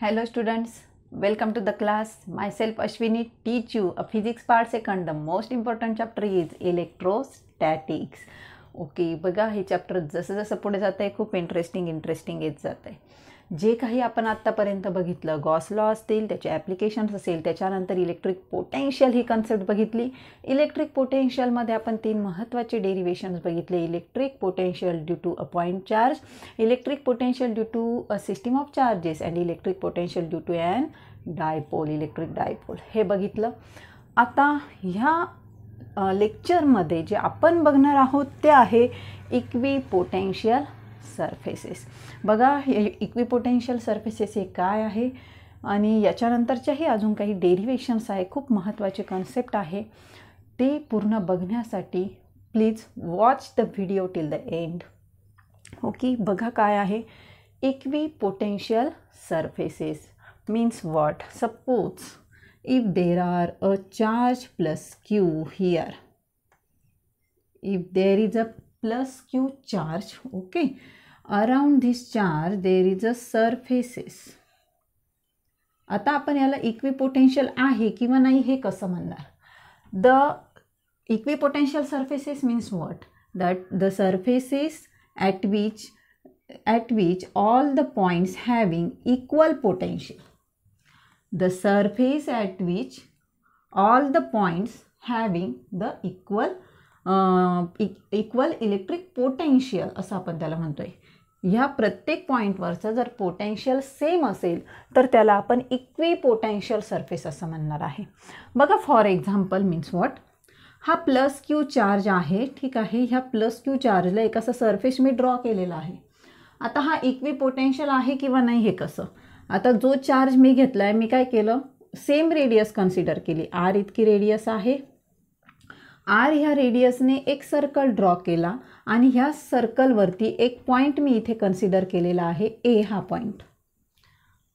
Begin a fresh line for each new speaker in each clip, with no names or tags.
Hello students welcome to the class myself Ashwini teach you a physics part second the most important chapter is electrostatics okay बघा हे chapter जसं जसं पुढे जातं आहे खूप इंटरेस्टिंग इंटरेस्टिंग येत जात आहे जे काही आपण आत्तापर्यंत बघितलं गॉस लॉ असतील त्याचे ॲप्लिकेशन्स असेल त्याच्यानंतर इलेक्ट्रिक पोटेन्शियल ही कन्सेप्ट बघितली इलेक्ट्रिक पोटेन्शियलमध्ये आपण तीन महत्त्वाचे डेरिवेशन्स बघितले electric potential due to a charge electric potential due to a system of charges and electric potential due to and dipole electric dipole हे बघितलं आता ह्या लेक्चरमध्ये जे आपण बघणार आहोत ते आहे इक्वी पोटेन्शियल सरफेसेस बघा हे इक्विपोटेन्शियल सरफेसेस हे काय आहे आणि याच्यानंतरच्याही अजून काही डेरिवेशन्स आहे खूप महत्त्वाचे कॉन्सेप्ट आहे ते पूर्ण बघण्यासाठी please watch the video till the end okay बघा काय आहे equipotential surfaces means what suppose if there are a charge plus Q here if there is a plus Q charge okay around this charge there is a surfaces आता आपण याला potential आहे किंवा नाही हे कसं म्हणणार the potential surfaces means what that the surfaces at which at which all the points having equal potential the surface at which all the points having the equal equal electric potential असं आपण त्याला म्हणतो आहे ह्या प्रत्येक पॉईंटवरचं जर potential same असेल तर त्याला आपण इक्वी पोटेन्शियल सरफेस असं म्हणणार आहे बघा फॉर एक्झाम्पल मीन्स वॉट हा प्लस क्यू चार्ज आहे ठीक आहे ह्या प्लस क्यू चार्जला एक असा सरफेस मी ड्रॉ केलेला आहे आता हा इक्वी पोटेन्शियल आहे किंवा नाही हे कसं आता जो चार्ज मी घेतला आहे मी काय केलं सेम रेडियस कन्सिडर केली आर इतकी रेडियस आहे आर ह्या रेडियसने एक सर्कल ड्रॉ केला आणि ह्या सर्कलवरती एक पॉईंट मी इथे कन्सिडर केलेला आहे ए हा पॉईंट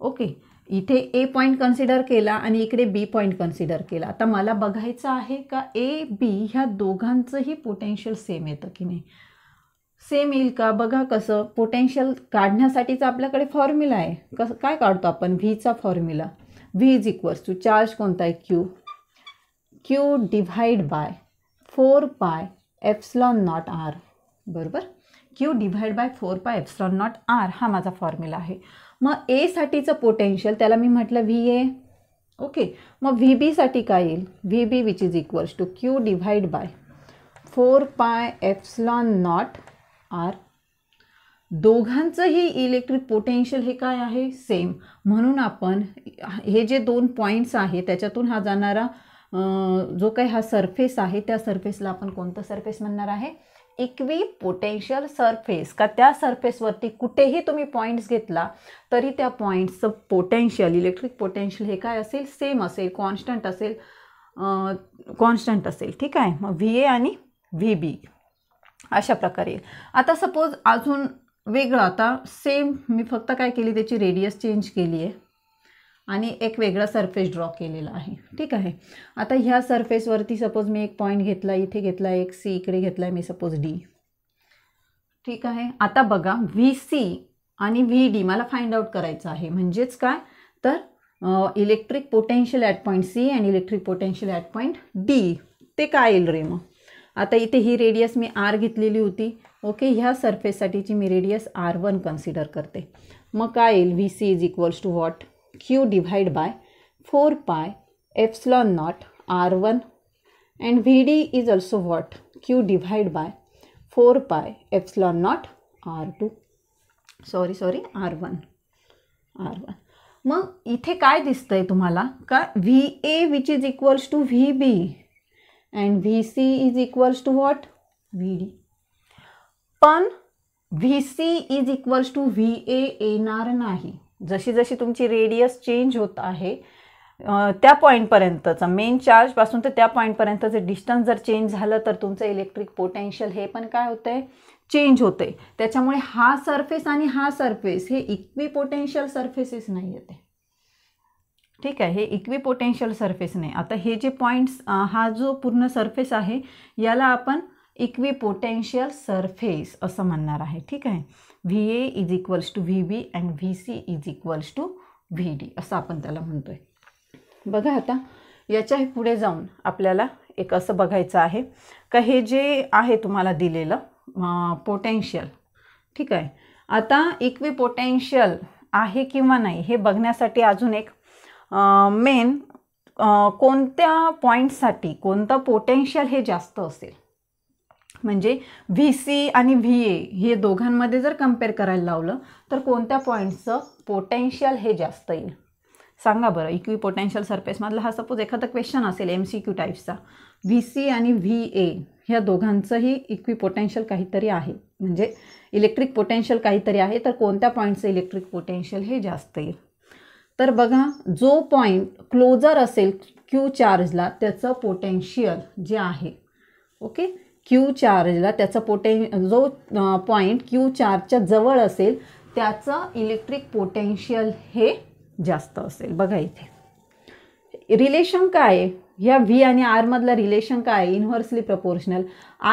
ओके इथे ए पॉईंट कन्सिडर केला आणि इकडे बी पॉईंट कन्सिडर केला आता मला बघायचं आहे का ए बी ह्या दोघांचंही पोटेन्शियल सेम येतं की नाही सेम येईल का बघा कसं पोटेन्शियल काढण्यासाठीचा आपल्याकडे फॉर्म्युला आहे कसं काय काढतो आपण व्हीचा formula V is equals to charge कोणता आहे Q Q divide by four by epsilon naught R बरोबर Q divide by four pi epsilon naught R हा माझा फॉर्म्युला आहे मग एसाठीचं पोटेन्शियल त्याला मी म्हटलं व्ही ए ओके मग व्ही बीसाठी काय येईल V B which is equals to Q divide by four pi epsilon naught R दोघांचंही इलेक्ट्रिक पोटेन्शियल हे काय आहे सेम म्हणून आपण हे जे दोन पॉईंट्स आहे त्याच्यातून हा जाणारा जो काही हा सरफेस आहे त्या सरफेसला आपण कोणतं सरफेस म्हणणार आहे इक्वी पोटेन्शियल सरफेस का त्या सरफेसवरती कुठेही तुम्ही पॉईंट्स घेतला तरी त्या पॉईंट्सचं पोटेन्शियल इलेक्ट्रिक पोटेन्शियल हे काय असेल सेम असेल कॉन्स्टंट असेल कॉन्स्टंट असेल ठीक आहे मग व्ही ए आणि व्ही बी अशा प्रकारे आता सपोज अजून वेगळं आता सेम मी फक्त काय केली त्याची रेडियस चेंज केली आहे आणि एक वेगळा सरफेस ड्रॉ केलेला आहे ठीक आहे आता ह्या सरफेसवरती सपोज मी एक पॉईंट घेतला इथे घेतला एक सी इकडे घेतला मी सपोज डी ठीक आहे आता बघा व्ही सी आणि व्ही डी मला फाइंड आउट करायचं आहे म्हणजेच काय तर electric potential at point C and electric potential at point D ते काय येईल रे मग आता इथे ही रेडियस मी आर घेतलेली होती ओके ह्या सरफेससाठीची मी रेडियस आर वन कन्सिडर करते मग काय येईल V C is equals to what Q by four pi epsilon naught R one and V D is is what Q Q by four pi epsilon naught R two sorry sorry R one R one मग इथे काय दिसतं आहे तुम्हाला का V A which is equals to V B and V C is equals to what V D पण V C is equals to V A येणार नाही जशी जशी तुमची रेडियस चेंज होत आहे त्या पॉईंटपर्यंतचा मेन चार्जपासून तर त्या जे डिस्टन्स जर चेंज झालं तर तुमचं इलेक्ट्रिक पोटेन्शियल हे पण काय होतंय चेंज होते त्याच्यामुळे हा सरफेस आणि हा सरफेस हे इक्वी पोटेन्शियल सरफेसेस नाही येते ठीक आहे हे इक्वी पोटेन्शियल सरफेस नाही आता हे जे पॉईंट्स हा जो पूर्ण सरफेस आहे याला आपण इक्वी पोटेन्शियल सरफेस असं म्हणणार आहे ठीक आहे V A is equals to V B and V C is equals to V D असं आपण त्याला म्हणतोय बघा आता याच्या पुढे जाऊन आपल्याला एक असं बघायचं आहे का हे जे आहे तुम्हाला दिलेलं पोटेन्शियल ठीक आहे आता इक्वी पोटेन्शियल आहे किंवा नाही हे बघण्यासाठी अजून एक मेन कोणत्या पॉईंटसाठी कोणतं पोटेन्शियल हे जास्त असेल म्हणजे व्ही सी आणि व्ही ए हे दोघांमध्ये जर कम्पेअर करायला लावलं तर कोणत्या पॉईंटचं पोटेन्शियल हे जास्त येईल सांगा बरं इक्वी पोटेन्शियल सरफेसमधला हा सपोज एखादा क्वेश्चन असेल एम सी क्यू टाईपचा व्ही सी आणि व्ही ए ह्या दोघांचंही इक्वी पोटेन्शियल काहीतरी आहे म्हणजे इलेक्ट्रिक पोटेन्शियल काहीतरी आहे तर कोणत्या पॉईंटचं इलेक्ट्रिक पोटेन्शियल हे जास्त येईल तर बघा जो पॉईंट क्लोजर असेल क्यू चार्जला त्याचं पोटेन्शियल जे आहे ओके क्यू चार्जला त्याचा पोटे जो पॉईंट क्यू चार्जच्या जवळ असेल त्याचं इलेक्ट्रिक पोटेन्शियल हे जास्त असेल बघा इथे रिलेशन काय आहे ह्या व्ही आणि आरमधला रिलेशन काय आहे इन्व्हर्सली प्रपोर्शनल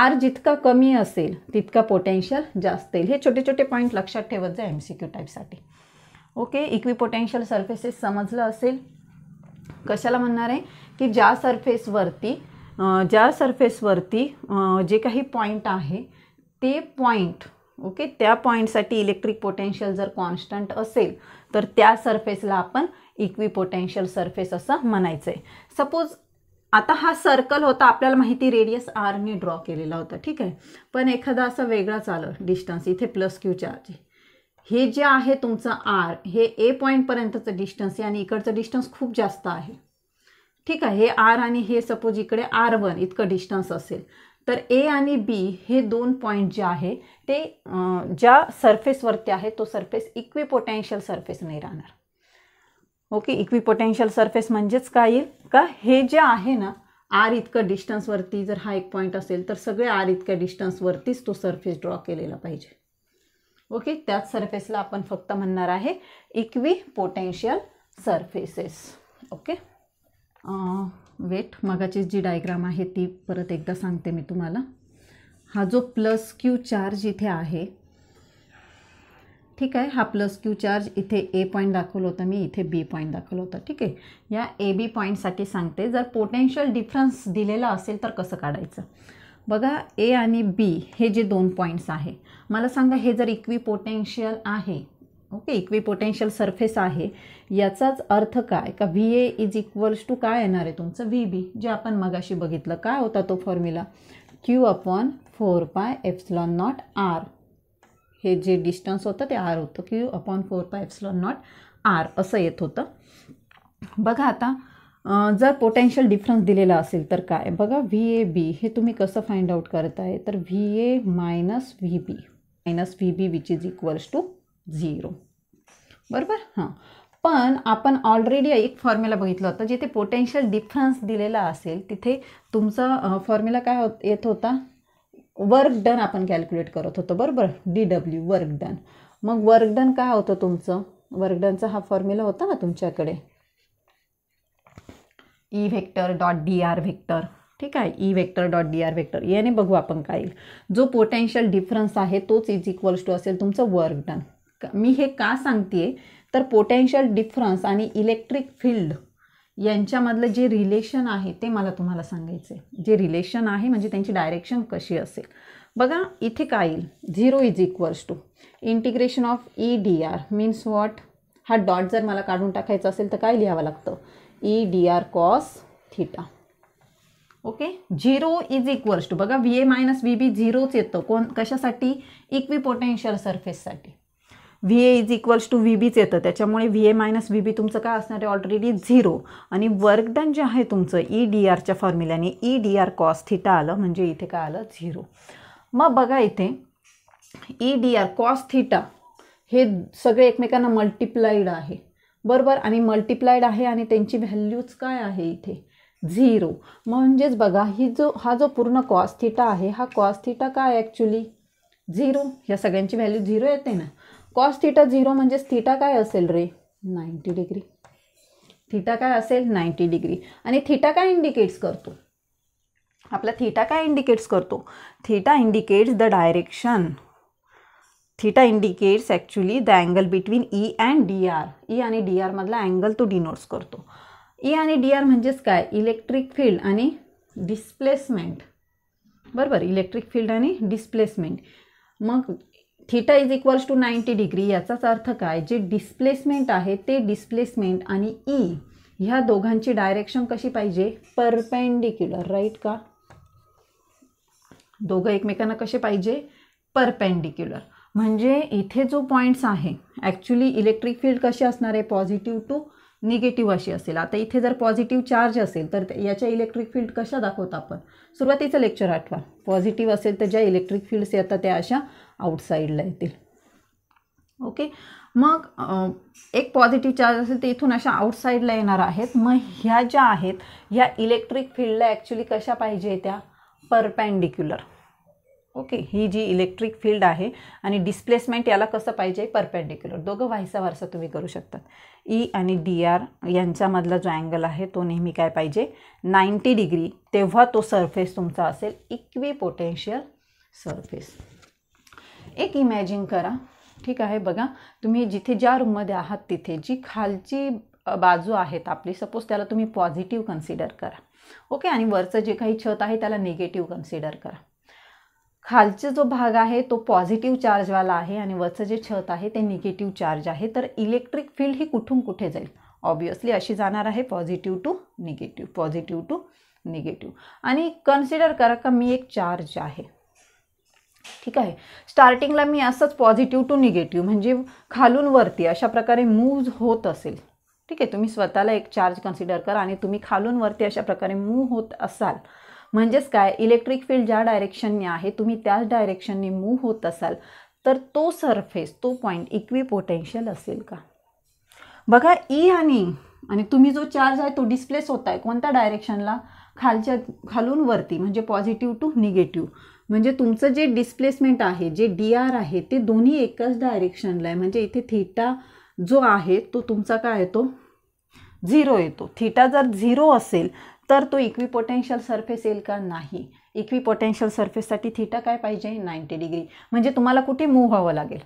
आर जितका कमी असेल तितका पोटेन्शियल जास्त येईल हे छोटे छोटे पॉईंट लक्षात ठेवत जा एम सी क्यू टाईपसाठी ओके पोटेन्शियल सर्फेसेस समजलं असेल कशाला म्हणणार आहे की ज्या सरफेसवरती ज्या सरफेसवरती जे काही पॉईंट आहे ते पॉईंट ओके त्या पॉईंटसाठी इलेक्ट्रिक पोटेन्शियल जर कॉन्स्टंट असेल तर त्या सरफेसला आपण इक्वी पोटेन्शियल सरफेस असं म्हणायचं आहे सपोज आता हा सर्कल होता आपल्याला माहिती रेडियस आरने ड्रॉ केलेला होता ठीक आहे पण एखादा असं वेगळाच आलं डिस्टन्स इथे प्लस क्यू चार्ज हे जे आहे तुमचं आर हे ए पॉईंटपर्यंतचं डिस्टन्स आहे आणि इकडचं डिस्टन्स खूप जास्त आहे ठीक आहे हे आर आणि हे सपोज इकडे आर वन इतकं डिस्टन्स असेल तर ए आणि बी हे दोन पॉईंट जे आहे ते ज्या सरफेसवरती आहे तो सरफेस इक्विपोटेन्शियल सरफेस नाही राहणार ओके इक्विपोटेन्शियल सरफेस म्हणजेच काय येईल का हे जे आहे ना आर इतकं डिस्टन्सवरती जर हा एक पॉईंट असेल तर सगळे आर इतक्या डिस्टन्सवरतीच तो सरफेस ड्रॉ केलेला पाहिजे ओके त्याच सरफेसला आपण फक्त म्हणणार आहे equipotential surfaces okay wait मगाची जी डायग्राम आहे ती परत एकदा सांगते मी तुम्हाला हा जो प्लस क्यू चार्ज इथे आहे ठीक आहे हा प्लस क्यू चार्ज इथे ए पॉईंट दाखवला होता मी इथे बी पॉईंट दाखवलं होता ठीक आहे या ए बी पॉईंटसाठी सांगते जर पोटेन्शियल डिफरन्स दिलेला असेल तर कसं काढायचं बघा ए आणि बी हे जे दोन पॉईंट्स आहे मला सांगा हे जर इक्वी पोटेन्शियल आहे ओके इक्वी पोटेन्शियल सरफेस आहे याचाच अर्थ काय का V A is equals to काय येणार आहे तुमचं व्ही बी जे आपण मगाशी बघितलं काय होता तो formula Q upon four pi epsilon naught R हे जे डिस्टन्स होतं ते आर होतं Q upon four pi epsilon naught R असं येत होतं बघा आता जर पोटेन्शियल डिफरन्स दिलेला असेल तर काय बघा व्ही ए बी हे तुम्ही कसं फाइंड आउट करताय तर V A minus V B minus V B which is equals to zero बरोबर हां पण आपण ऑलरेडी एक फॉर्म्युला बघितलं होतं जिथे पोटेन्शियल डिफरन्स दिलेला असेल तिथे तुमचा फॉर्म्युला काय हो येत होता वर्क डन आपण कॅल्क्युलेट करत होतो बरोबर डी डब्ल्यू वर्क डन मग वर्क डन काय होतं तुमचं वर्क डनचा हा फॉर्म्युला होता ना तुमच्याकडे E vector dot D R vector ठीक आहे E vector dot D R vector याने बघू आपण काय जो पोटेन्शियल डिफरन्स आहे तोच इज इक्वल्स टू असेल तुमचं वर्क डन मी हे का सांगते तर पोटेन्शियल डिफरन्स आणि इलेक्ट्रिक फील्ड यांच्यामधलं जे रिलेशन आहे ते मला तुम्हाला सांगायचं आहे जे रिलेशन आहे म्हणजे त्यांची डायरेक्शन कशी असेल बघा इथे काय येईल zero is equals to integration of E D R means what हा डॉट जर मला काढून टाकायचा असेल तर काय लिहावं लागतं E D R cos theta okay zero is equals to बघा V A minus V B झिरोच येतो कोण कशासाठी इक्विपोटेन्शियल सरफेससाठी V A is equals to V बीच येतं त्याच्यामुळे V A minus V B तुमचं काय असणार आहे ऑलरेडी झिरो आणि वर्कडन जे आहे तुमचं ई डी आरच्या फॉर्म्युल्याने E D R cos theta आलं म्हणजे इथे काय आलं झिरो मग बघा इथे E D R cos theta हे सगळे एकमेकांना मल्टिप्लाईड आहे बरोबर आणि मल्टिप्लाईड आहे आणि त्यांची व्हॅल्यूज काय आहे इथे झिरो म्हणजेच बघा ही जो हा जो पूर्ण कॉस थिटा आहे हा कॉस थिटा काय ॲक्च्युली झिरो ह्या सगळ्यांची व्हॅल्यू झिरो येते ना कॉस थिटा झिरो म्हणजेच थिटा काय असेल रे नाईन्टी डिग्री थिटा काय असेल नाईन्टी डिग्री आणि थीटा काय इंडिकेट्स करतो आपला थीटा काय इंडिकेट्स करतो theta indicates the direction theta indicates actually the angle between E and D R E आणि डी आरमधला अँगल तो डिनोट्स करतो ई e आणि डी आर म्हणजेच काय इलेक्ट्रिक फील्ड आणि डिस्प्लेसमेंट बरोबर इलेक्ट्रिक फील्ड आणि डिस्प्लेसमेंट मग theta is equals to ninety degree याचाच अर्थ काय जे डिस्प्लेसमेंट आहे ते डिस्प्लेसमेंट आणि ई ह्या दोघांची डायरेक्शन कशी पाहिजे परपेंडिक्युलर राईट का दोघं एकमेकांना कसे पाहिजे परपेंडिक्युलर म्हणजे इथे जो पॉईंट्स आहे ॲक्च्युली इलेक्ट्रिक फील्ड कशी असणार आहे पॉझिटिव्ह टू निगेटिव्ह अशी असेल आता इथे जर पॉझिटिव्ह चार्ज असेल तर याच्या इलेक्ट्रिक फील्ड कशा दाखवतो आपण सुरुवातीचं लेक्चर आठवा पॉझिटिव्ह असेल तर ज्या इलेक्ट्रिक फील्ड्स येतात त्या अशा आउटसाइडला येतील ओके मग एक पॉझिटिव्ह चार्ज असेल ते इथून अशा आउटसाईडला येणार आहेत मग ह्या ज्या आहेत ह्या इलेक्ट्रिक फील्डला ॲक्च्युली कशा पाहिजे त्या परपॅन्डिक्युलर ओके ही जी इलेक्ट्रिक फील्ड आहे आणि डिस्प्लेसमेंट याला कसं पाहिजे परपेंडिक्युलर दोघं व्हायसा वारसा तुम्ही करू शकतात ई e आणि डी आर यांच्यामधला जो अँगल आहे तो नेहमी काय पाहिजे नाईंटी डिग्री तेव्हा तो सरफेस तुमचा असेल इक्वी पोटेन्शियल सरफेस एक इमॅजिन करा ठीक आहे बघा तुम्ही जिथे ज्या रूममध्ये आहात तिथे जी खालची बाजू आहेत आपली सपोज त्याला तुम्ही पॉझिटिव्ह कन्सिडर करा ओके आणि वरचं जे काही छत आहे त्याला निगेटिव्ह कन्सिडर करा खालचा जो भाग आहे तो पॉझिटिव्ह चार्जवाला आहे आणि वरचं जे छत आहे ते निगेटिव्ह चार्ज आहे तर इलेक्ट्रिक फील्ड ही कुठून कुठे जाईल ऑब्वियसली अशी जाणार आहे positive to negative positive to negative आणि कन्सिडर करा का मी एक चार्ज आहे ठीक आहे स्टार्टिंगला मी असंच पॉझिटिव्ह टू निगेटिव्ह म्हणजे खालून वरती अशा प्रकारे मूव्ह होत असेल ठीक आहे तुम्ही स्वतःला एक चार्ज कन्सिडर करा आणि तुम्ही खालून वरती अशा प्रकारे मूव्ह होत असाल म्हणजेच काय इलेक्ट्रिक फील्ड ज्या डायरेक्शनने आहे तुम्ही त्याच डायरेक्शनने मूव्ह होत असाल तर तो सरफेस तो पॉईंट इक्वी पोटेन्शियल असेल का बघा ई e आणि आणि तुम्ही जो चार्ज आहे तो डिस्प्लेस होत आहे कोणत्या डायरेक्शनला खालच्या खालून वरती म्हणजे पॉझिटिव्ह टू निगेटिव्ह म्हणजे तुमचं जे डिस्प्लेसमेंट आहे जे डी आर आहे ते दोन्ही एकाच डायरेक्शनला आहे म्हणजे इथे थिटा जो आहे तो तुमचा काय येतो झिरो येतो थिटा जर झिरो असेल तर तो पोटेन्शियल सरफेस येईल का नाही पोटेन्शियल सरफेससाठी थिटा काय पाहिजे नाईंटी डिग्री म्हणजे तुम्हाला कुठे मूव्ह व्हावं लागेल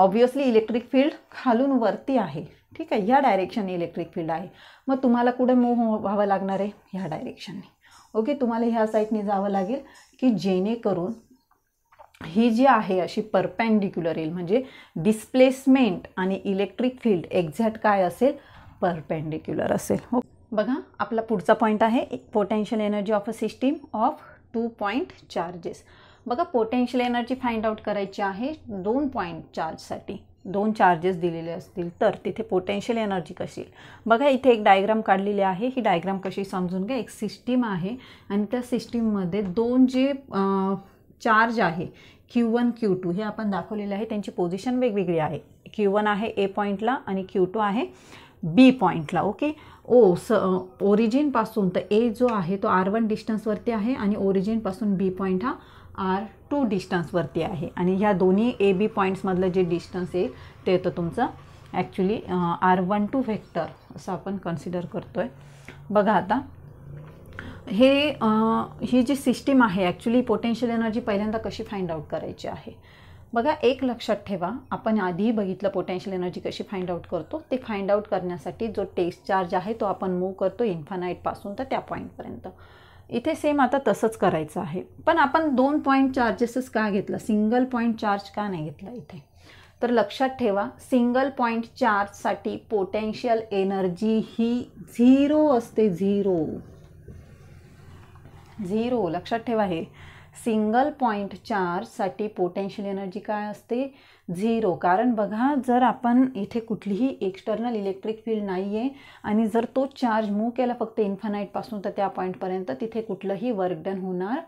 ऑब्वियसली इलेक्ट्रिक फील्ड खालून वरती आहे ठीक आहे या डायरेक्शनने इलेक्ट्रिक फील्ड आहे मग तुम्हाला कुठे मूव्ह व्हावं लागणार आहे ह्या डायरेक्शनने ओके तुम्हाला ह्या साईडने जावं लागेल की जेणेकरून ही जी आहे अशी परपॅन्डिक्युलर येईल म्हणजे डिस्प्लेसमेंट आणि इलेक्ट्रिक फील्ड एक्झॅक्ट काय असेल परपेंडिक्युलर असेल हो बघा आपला पुढचा पॉईंट आहे potential energy of a system of two point charges बघा पोटेन्शियल एनर्जी फाइंड आउट करायची आहे दोन पॉईंट चार्जसाठी दोन चार्जेस दिलेले असतील तर तिथे पोटेन्शियल एनर्जी कशी बघा इथे एक डायग्राम काढलेली आहे ही डायग्राम कशी समजून घ्या एक सिस्टीम आहे आणि त्या सिस्टीममध्ये दोन जे चार्ज आहे क्यू वन क्यू टू हे आपण दाखवलेले आहे त्यांची पोझिशन वेगवेगळी आहे क्यू वन आहे ए पॉईंटला आणि क्यू टू आहे बी पॉईंटला ओके ओ स ओरिजिनपासून तर ए जो आहे तो आर वन डिस्टन्सवरती आहे आणि ओरिजिनपासून बी पॉईंट हा आर टू डिस्टन्सवरती आहे आणि ह्या दोन्ही ए बी पॉईंट्समधलं जे डिस्टन्स येईल ते येतं तुमचं actually R one two vector असं आपण कन्सिडर करतो आहे बघा आता हे ही जी सिस्टीम आहे ॲक्च्युली पोटेन्शियल एनर्जी पहिल्यांदा कशी फाइंड आउट करायची आहे बघा एक लक्षात ठेवा आपण आधीही बघितलं पोटेन्शियल एनर्जी कशी फाइंड आउट करतो ते फाइंड आउट करण्यासाठी जो टेस्ट चार्ज आहे तो आपण मूव करतो इन्फानाईटपासून तर त्या पॉईंटपर्यंत इथे सेम आता तसंच करायचं आहे पण आपण दोन पॉईंट चार्जेसच का घेतलं सिंगल पॉईंट चार्ज का नाही घेतला इथे तर लक्षात ठेवा सिंगल पॉईंट चार्जसाठी पोटेन्शियल एनर्जी ही झिरो असते झिरो झिरो लक्षात ठेवा हे सिंगल पॉईंट चार्जसाठी पोटेन्शियल एनर्जी काय असते झिरो कारण बघा जर आपण इथे कुठलीही एक्स्टर्नल इलेक्ट्रिक फील्ड नाही आहे आणि जर तो चार्ज मूव्ह केला फक्त इन्फानाईटपासून तर त्या पॉईंटपर्यंत तिथे कुठलंही वर्क डन होणार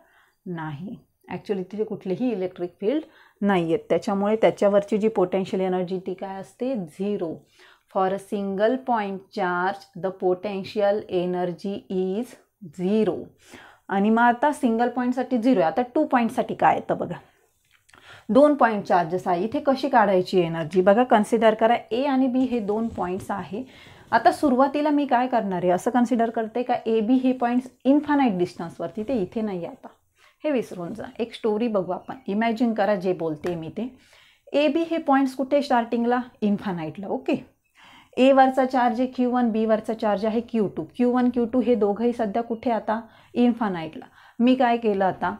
नाही ॲक्च्युली तिथे कुठलीही इलेक्ट्रिक फील्ड नाही आहेत त्याच्यामुळे त्याच्यावरची जी पोटेन्शियल एनर्जी ती काय असते zero for a single point charge the potential energy is zero आणि मग आता सिंगल पॉईंटसाठी झिरो आहे आता टू पॉईंटसाठी काय येतं बघा दोन पॉईंट चार्जेस आहे इथे कशी काढायची एनर्जी बघा कन्सिडर करा ए आणि बी हे दोन पॉईंट्स आहे आता सुरुवातीला मी काय करणार आहे असं कन्सिडर करते का ए बी हे पॉईंट्स इन्फानाईट डिस्टन्सवरती ते इथे नाही आता हे विसरून जा एक स्टोरी बघू आपण इमॅजिन करा जे बोलते मी ते ए बी हे पॉईंट्स कुठे स्टार्टिंगला इन्फानाईटला ओके एवरचा चार्ज आहे क्यू वन बीवरचा चार्ज आहे Q two Q one Q two हे दोघंही सध्या कुठे आता इन्फानाईटला मी काय केलं आता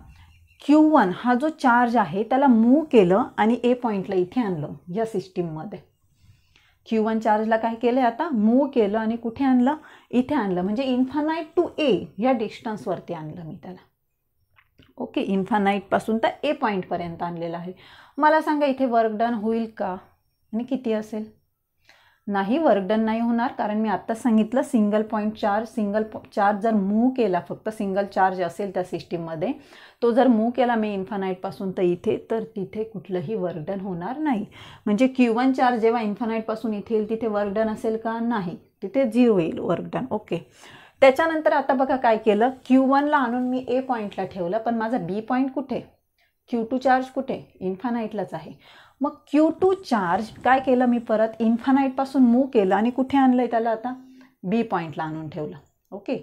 क्यू वन हा जो चार्ज आहे त्याला मूव केलं आणि ए पॉईंटला इथे आणलं या सिस्टीममध्ये क्यू वन चार्जला काय केलं आता मूव केलं आणि कुठे आणलं इथे आणलं म्हणजे इन्फानाईट टू ए या डिस्टन्सवरती आणलं मी त्याला ओके इन्फानाईटपासून तर ए पॉईंटपर्यंत आणलेलं आहे मला सांगा इथे वर्क डन होईल का आणि किती असेल नाही वर्कडन नाही होणार कारण मी आत्ताच सांगितलं single point charge single charge जर मू केला फक्त सिंगल चार्ज असेल त्या सिस्टीममध्ये तो जर मू केला मी इन्फानाईटपासून तर इथे तर तिथे कुठलंही वर्कडन होणार नाही म्हणजे क्यू वन चार्ज जेव्हा इन्फानाईटपासून इथे येईल तिथे वर्कडन असेल का नाही तिथे झिरो येईल वर्कडन ओके त्याच्यानंतर आता बघा काय केलं क्यू वनला आणून मी ए पॉईंटला ठेवलं पण माझा बी पॉईंट कुठे क्यू टू चार्ज कुठे इन्फानाईटलाच आहे मग क्यू टू चार्ज काय केलं मी परत इन्फानाईटपासून मू केलं आणि कुठे आणलं आहे त्याला आता बी पॉईंटला आणून ठेवलं ओके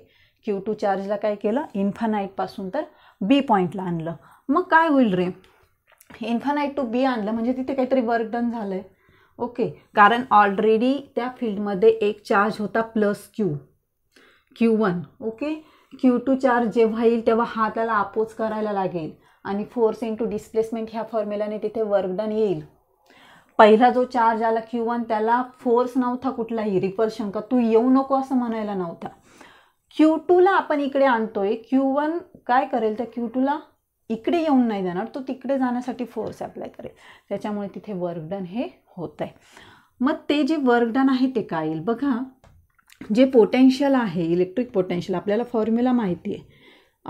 क्यू टू चार्जला काय केलं इन्फानाईटपासून तर बी पॉईंटला आणलं मग काय होईल रे इन्फानाईट टू बी आणलं म्हणजे तिथे काहीतरी वर्क डन झालं आहे ओके कारण ऑलरेडी त्या फील्डमध्ये एक चार्ज होता plus Q Q one okay Q two charge जेव्हा येईल तेव्हा हा त्याला अपोज करायला लागेल आणि फोर्स इंटू डिस्प्लेसमेंट ह्या फॉर्म्युलाने तिथे वर्कडन येईल पहिला जो चार्ज आला क्यू वन त्याला फोर्स नव्हता कुठलाही रिपल्शन का तू येऊ नको असं म्हणायला नव्हता क्यू टूला आपण इकडे आणतोय क्यू वन काय करेल तर क्यू टूला इकडे येऊन नाही जाणार तो तिकडे जाण्यासाठी फोर्स अप्लाय करेल त्याच्यामुळे तिथे वर्कडन हे होत आहे मग ते जे वर्कडन आहे ते काय येईल बघा जे पोटेन्शियल आहे इलेक्ट्रिक पोटेन्शियल आपल्याला फॉर्म्युला माहिती आहे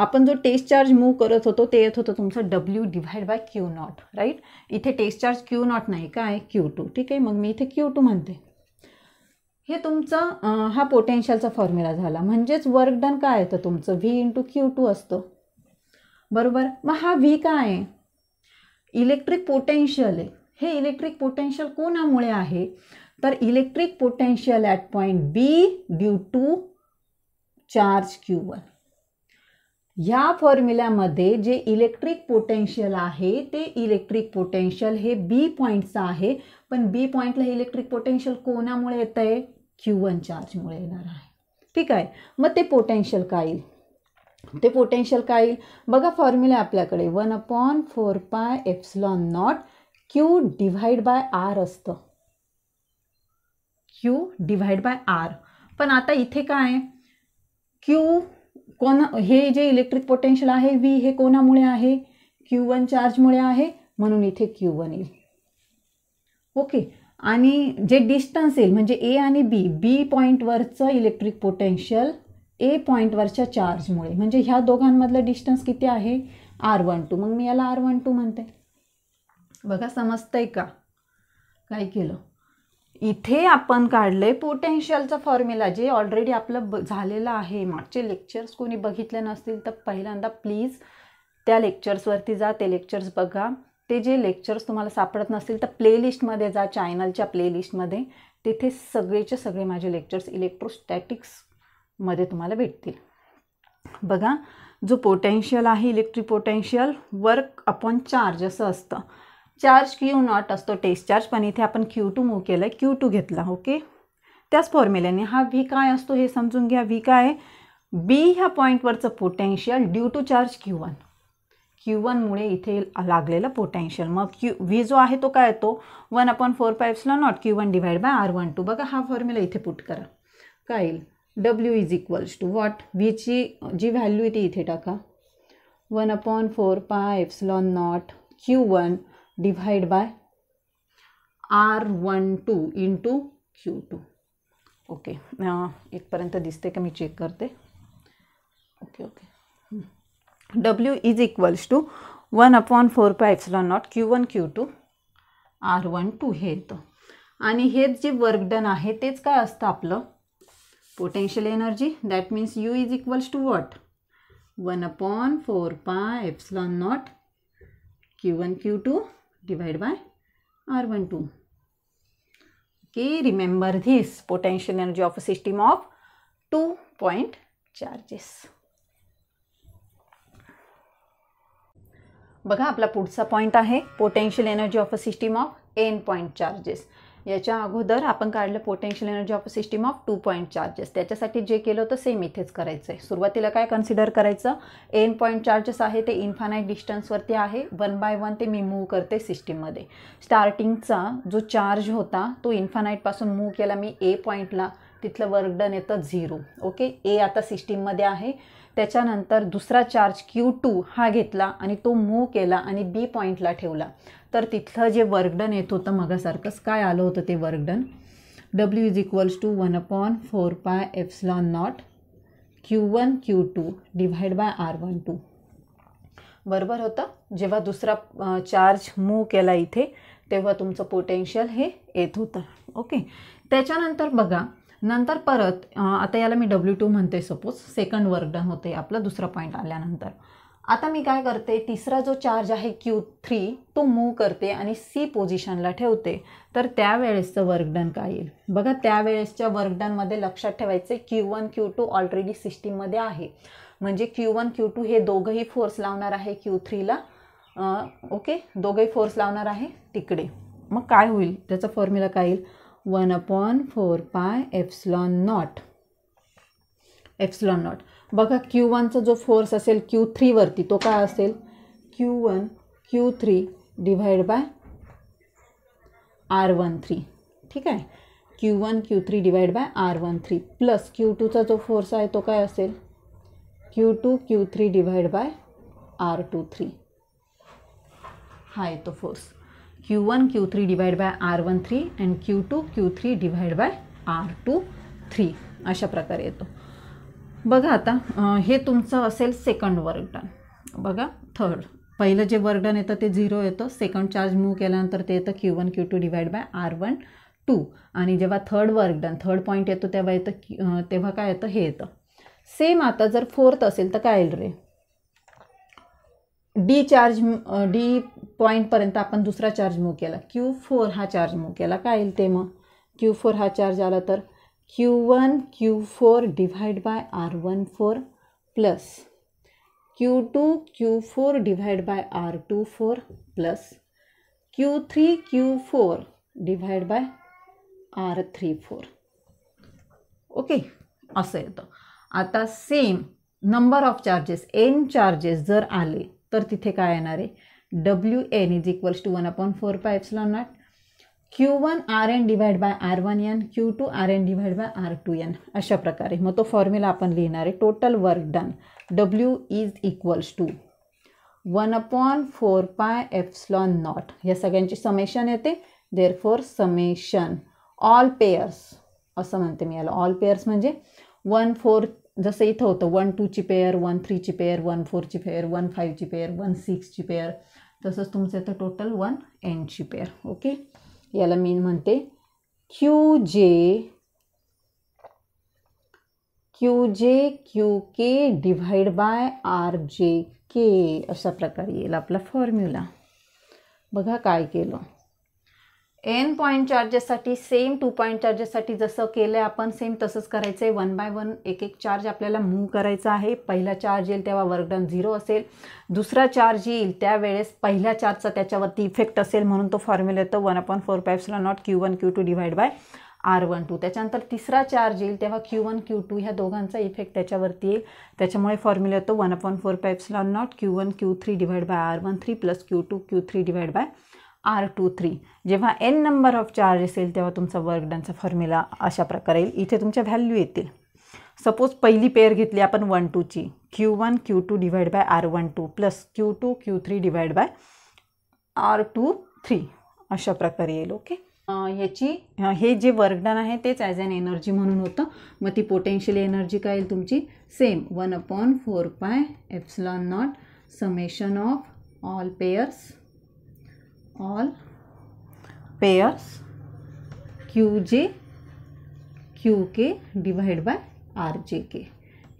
आपण जो टेस्ट चार्ज मूव्ह करत होतो ते येत होतं तुमचं W divide by Q not right इथे टेस्ट चार्ज क्यू नॉट नाही काय क्यू टू ठीक आहे मग मी इथे क्यू टू म्हणते हे तुमचं हा पोटेन्शियलचा फॉर्म्युला झाला म्हणजेच वर्क डन काय येतं तुमचं व्ही इंटू क्यू टू असतं बरोबर मग हा व्ही काय आहे इलेक्ट्रिक पोटेन्शियल आहे हे इलेक्ट्रिक पोटेन्शियल कोणामुळे आहे तर electric potential at point B due to charge Q one या फॉर्म्युल्यामध्ये जे इलेक्ट्रिक पोटेन्शियल आहे ते इलेक्ट्रिक पोटेन्शियल हे बी पॉईंटचं आहे पण बी पॉईंटला हे इलेक्ट्रिक पोटेन्शियल कोणामुळे येतं आहे क्यू वन चार्जमुळे येणार आहे ठीक आहे मग ते पोटेन्शियल काय येईल ते पोटेन्शियल काय येईल बघा फॉर्म्युला आपल्याकडे one upon four pi epsilon not Q divide by R असतं क्यू डिव्हाइड बाय आर पण आता इथे काय आहे क्यू कोण हे जे इलेक्ट्रिक पोटेन्शियल आहे व्ही हे कोणामुळे आहे क्यू वन चार्जमुळे आहे म्हणून इथे क्यू वन येईल ओके आणि जे डिस्टन्स येईल म्हणजे ए आणि बी बी पॉईंटवरचं इलेक्ट्रिक पोटेन्शियल ए पॉईंटवरच्या चार्जमुळे म्हणजे ह्या दोघांमधलं डिस्टन्स किती आहे आर वन टू मग मी याला आर वन टू म्हणते बघा समजतंय का काय केलं इथे आपण काढलंय पोटेन्शियलचा फॉर्म्युला जे ऑलरेडी आपलं झालेलं आहे मागचे लेक्चर्स कोणी बघितले नसतील तर पहिल्यांदा प्लीज त्या लेक्चर्सवरती जा ते लेक्चर्स बघा ते जे लेक्चर्स तुम्हाला सापडत नसतील तर प्लेलिस्टमध्ये जा चॅनलच्या प्लेलिस्टमध्ये तिथे सगळेचे सगळे माझे लेक्चर्स इलेक्ट्रोस्टॅटिक्समध्ये तुम्हाला भेटतील बघा जो पोटेन्शियल आहे electric potential work upon charge असं असतं चार्ज क्यू नॉट असतो टेस्ट चार्ज पण इथे आपण क्यू टू मूव्ह केलं आहे क्यू टू घेतला ओके त्याच फॉर्म्युल्याने हा व्ही काय असतो हे समजून घ्या व्ही काय बी ह्या पॉईंटवरचं potential due to charge Q one Q वनमुळे इथे लागलेलं पोटेन्शियल मग क्यू व्ही जो आहे तो काय येतो one upon four pi epsilon not Q one divide by R one two बघा हा फॉर्म्युला इथे पुट करा काय येईल W is equals to what व्हीची जी व्हॅल्यू आहे ती इथे टाका one upon four pi epsilon not Q one by R one two into Q two okay इथपर्यंत दिसते का मी चेक करते okay okay W is equals to one upon four pi epsilon not Q one Q two R one two हे येतं आणि हेच जे वर्क डन आहे तेच काय असतं आपलं potential energy that means U is equals to what one upon four pi epsilon not Q one Q two divide by R12. Okay, remember this potential energy of a system of two point charges. बघा आपला पुढचा point आहे potential energy of a system of N point charges याच्या अगोदर आपण काढलं potential energy of system of two point charges त्याच्यासाठी जे केलं होतं सेम इथेच करायचं आहे सुरुवातीला काय कन्सिडर करायचं एन पॉईंट चार्जेस आहे ते इन्फानाईट डिस्टन्सवरती आहे वन बाय वन ते मी मूव्ह करते सिस्टीममध्ये स्टार्टिंगचा जो चार्ज होता तो इन्फानाईटपासून मूव्ह केला मी ए पॉईंटला तिथलं वर्क डन येतं झिरो ओके ए आता सिस्टीममध्ये आहे त्याच्यानंतर दुसरा चार्ज क्यू टू हा घेतला आणि तो मूव केला आणि बी पॉईंटला ठेवला तर तिथलं जे वर्कडन येत होतं मगासारखंच काय आलं होतं ते work done W is equals to one upon four pi epsilon not Q one Q two divide by R one two बरोबर होतं जेव्हा दुसरा चार्ज मूव केला इथे तेव्हा तुमचं पोटेन्शियल हे येत होतं ओके त्याच्यानंतर बघा नंतर परत आता याला मी डब्ल्यू टू म्हणते सपोज सेकंड वर्क डन होते आपला दुसरा पॉईंट आल्यानंतर आता मी काय करते तिसरा जो चार्ज आहे क्यू थ्री तो मूव करते आणि सी पोझिशनला ठेवते तर त्यावेळेसचं वर्क डन काय येईल बघा त्यावेळेसच्या वर्क डनमध्ये लक्षात ठेवायचे Q one Q two already सिस्टीममध्ये आहे म्हणजे क्यू वन क्यू टू हे दोघंही फोर्स लावणार आहे क्यू थ्रीला ओके दोघंही फोर्स लावणार आहे तिकडे मग काय होईल त्याचा फॉर्म्युला काय येईल one upon four pi epsilon not epsilon not बघा क्यू वनचा जो फोर्स असेल क्यू थ्रीवरती तो काय असेल Q one Q three divide by R one three ठीक आहे Q one Q three divide by R one three plus Q टूचा जो फोर्स आहे तो काय असेल Q two Q three divide by R two three हा येतो force Q one Q three divide by R one three and Q two Q three divide by R two three अशा प्रकारे येतो बघा आता हे तुमचं असेल सेकंड वर्क डन बघा थर्ड पहिलं जे वर्क डन येतं ते झिरो येतं सेकंड चार्ज मूव केल्यानंतर ते येतं Q one Q two divide by R one two आणि जेव्हा third work done third point येतो तेव्हा येतं तेव्हा काय येतं हे येतं सेम आता जर फोर्थ असेल तर काय येईल रे डी चार्ज डी पॉईंटपर्यंत आपण दुसरा चार्ज मूव केला क्यू फोर हा चार्ज मूव केला काय येईल ते मग क्यू फोर हा चार्ज आला तर Q one Q four divide by R one four plus Q two Q four divide by R two four plus Q three Q four divide by R three four okay असं येतं आता same number of charges N charges जर आले तर तिथे काय येणार आहे W N is equals to one upon four pi epsilon not Q one R N divide by R one N Q two R N divide by R two N अशा प्रकारे मग तो फॉर्म्युला आपण लिहिणार आहे total work done W is equals to one upon four pi epsilon not या सगळ्यांची summation येते therefore summation all pairs असं म्हणते मी याला ऑल पेयर्स म्हणजे वन फोर जसं इथं होतं वन टूची पेअर वन थ्रीची पेअर वन फोरची पेअर वन फाईव्हची पेअर वन सिक्सची पेअर तसंच तुमचं इथं टोटल वन एनची पेअर ओके याला मी म्हणते Q J Q J Q K divide by R J K अशा प्रकारे येईल आपला फॉर्म्युला बघा काय केलं एन पॉईंट चार्जेससाठी सेम टू पॉईंट चार्जेससाठी जसं केलं आहे आपण सेम तसंच करायचं आहे वन बाय वन एक एक चार्ज आपल्याला मूव करायचा आहे पहिला चार्ज येईल तेव्हा डन झिरो असेल दुसरा चार्ज येईल त्यावेळेस पहिल्या चार्जचा त्याच्यावरती इफेक्ट असेल म्हणून तो फॉर्म्युला येतो one upon four pi epsilon not Q one Q two divide by R one two त्याच्यानंतर तिसरा चार्ज येईल तेव्हा क्यू वन क्यू टू ह्या दोघांचा इफेक्ट त्याच्यावरती येईल त्याच्यामुळे फॉर्म्युला येतो one upon four pi epsilon not Q one Q three divide by R one three plus Q two Q three divide by R two three जेव्हा N number of charge असेल तेव्हा तुमचा वर्क डनचा फॉर्म्युला अशा प्रकारे येईल इथे तुमच्या व्हॅल्यू येतील सपोज पहिली पेअर घेतली आपण वन टूची Q one Q two divide by R one two plus Q two Q three divide by R two three अशा प्रकारे येईल ओके ह्याची हे जे वर्कडन आहे तेच ॲज अन एनर्जी म्हणून होतं मग ती पोटेन्शियल एनर्जी काय येईल तुमची same one upon four pi epsilon not summation of all pairs all pairs qj qk divided by rjk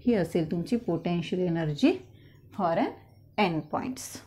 ही असेल तुमची potential energy for and N points